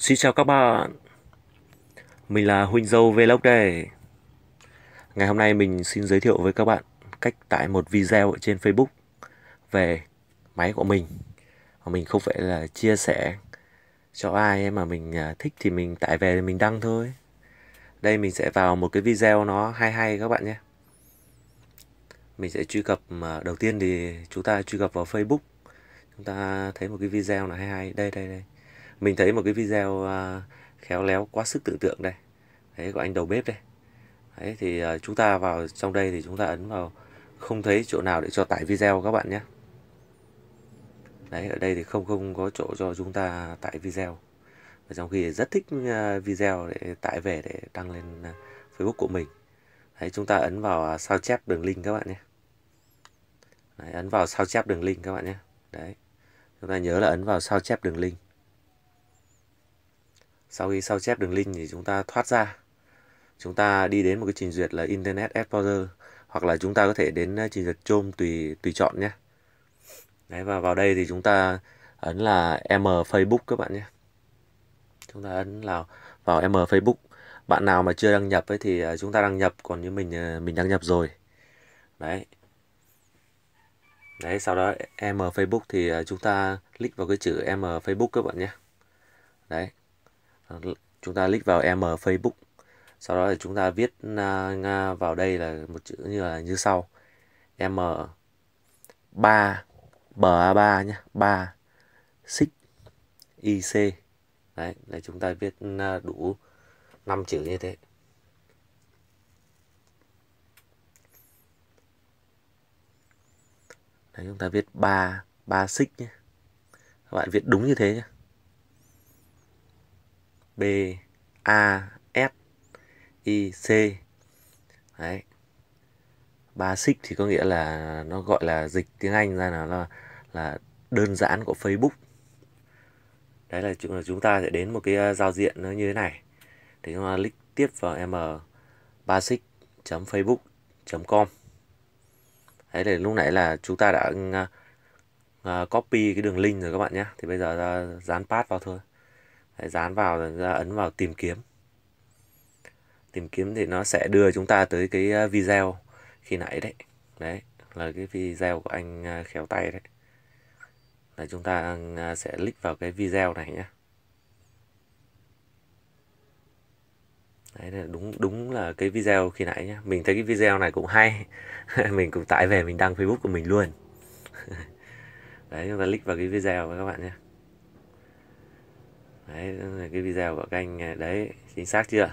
Xin chào các bạn Mình là Huynh Dâu Vlog đây Ngày hôm nay mình xin giới thiệu với các bạn cách tải một video trên Facebook về máy của mình Mình không phải là chia sẻ cho ai mà mình à, thích thì mình tải về thì mình đăng thôi Đây mình sẽ vào một cái video nó hay hay các bạn nhé Mình sẽ truy cập à, đầu tiên thì chúng ta truy cập vào Facebook Chúng ta thấy một cái video là hay hay Đây đây đây mình thấy một cái video uh, khéo léo quá sức tưởng tượng đây đấy của anh đầu bếp đây đấy thì uh, chúng ta vào trong đây thì chúng ta ấn vào không thấy chỗ nào để cho tải video các bạn nhé đấy ở đây thì không không có chỗ cho chúng ta tải video và trong khi rất thích à, video để tải về để đăng lên Facebook của mình đấy chúng ta ấn vào sao chép đường link các bạn nhé đấy, ấn vào sao chép đường link các bạn nhé đấy chúng ta nhớ là ấn vào sao chép đường link sau khi sao chép đường link thì chúng ta thoát ra chúng ta đi đến một cái trình duyệt là Internet Explorer hoặc là chúng ta có thể đến ờ, trình duyệt Chrome tùy tùy chọn nhé đấy và vào đây thì chúng ta ấn là M Facebook các bạn nhé chúng ta ấn là vào M Facebook bạn nào mà chưa đăng nhập ấy thì ờ, chúng ta đăng nhập còn như mình ờ, mình đăng nhập rồi đấy đấy sau đó M Facebook thì chúng ta click vào cái chữ M Facebook các bạn nhé đấy chúng ta click vào m facebook sau đó thì chúng ta viết vào đây là một chữ như là như sau m 3 ba 3 nhé 3 6 ic đấy là chúng ta viết đủ 5 chữ như thế đấy, chúng ta viết 3 ba xích nhé các bạn viết đúng như thế nhé B A S I C đấy basic thì có nghĩa là nó gọi là dịch tiếng Anh ra là là, là đơn giản của Facebook đấy là chúng chúng ta sẽ đến một cái ờ, giao diện nó như thế này thì chúng ta click tiếp vào m basic facebook com đấy là lúc nãy là chúng ta đã uh, copy cái đường link rồi các bạn nhé thì bây giờ ra dán path vào thôi Đấy, dán vào ra ấn vào tìm kiếm tìm kiếm thì nó sẽ đưa chúng ta tới cái ờ, video khi nãy đấy đấy là cái video của anh ờ, khéo tay đấy là chúng ta ờ, sẽ click vào cái video này nhé đấy là đúng đúng là cái video khi nãy nhé mình thấy cái video này cũng hay mình cũng tải về mình đăng facebook của mình luôn đấy chúng ta click vào cái video các bạn nhé đấy cái video của canh à, đấy chính xác chưa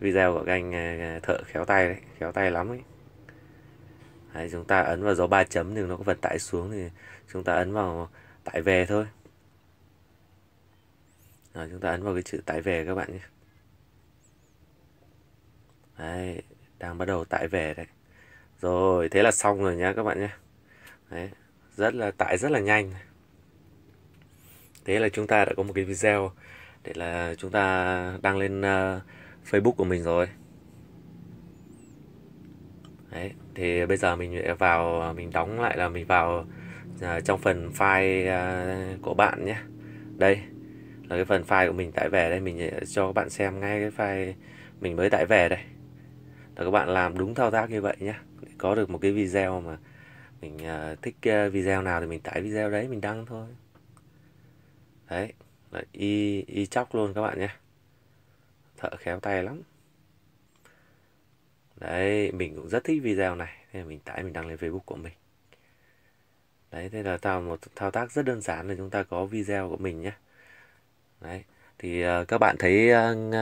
video của canh à, à, thợ khéo tay đấy khéo tay lắm ấy đấy, chúng ta ấn vào dấu ba chấm thì nó có vật tải xuống thì chúng ta ấn vào tải về thôi rồi chúng ta ấn vào cái chữ tải về các bạn nhé đấy đang bắt đầu tải về đấy rồi thế là xong rồi nhá các bạn nhé đấy rất là tải rất là nhanh thế là chúng ta đã có một cái video để là chúng ta đăng lên uh, Facebook của mình rồi đấy thì bây giờ mình vào mình đóng lại là mình vào uh, trong phần file uh, của bạn nhé đây là cái phần file của mình tải về đây mình cho các bạn xem ngay cái file mình mới tải về đây là các bạn làm đúng thao tác như vậy nhé để có được một cái video mà mình uh, thích uh, video nào thì mình tải video đấy mình đăng thôi đấy, đấy y y chóc luôn các bạn nhé thợ khéo tay lắm đấy mình cũng rất thích video này nên mình tải mình đăng lên facebook của mình đấy thế là tạo một thao tác rất đơn giản là chúng ta có video của mình nhé đấy thì uh, các bạn thấy uh,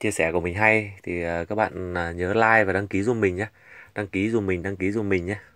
chia sẻ của mình hay thì uh, các bạn uh, nhớ like và đăng ký giùm mình nhé đăng ký giùm mình đăng ký giùm mình nhé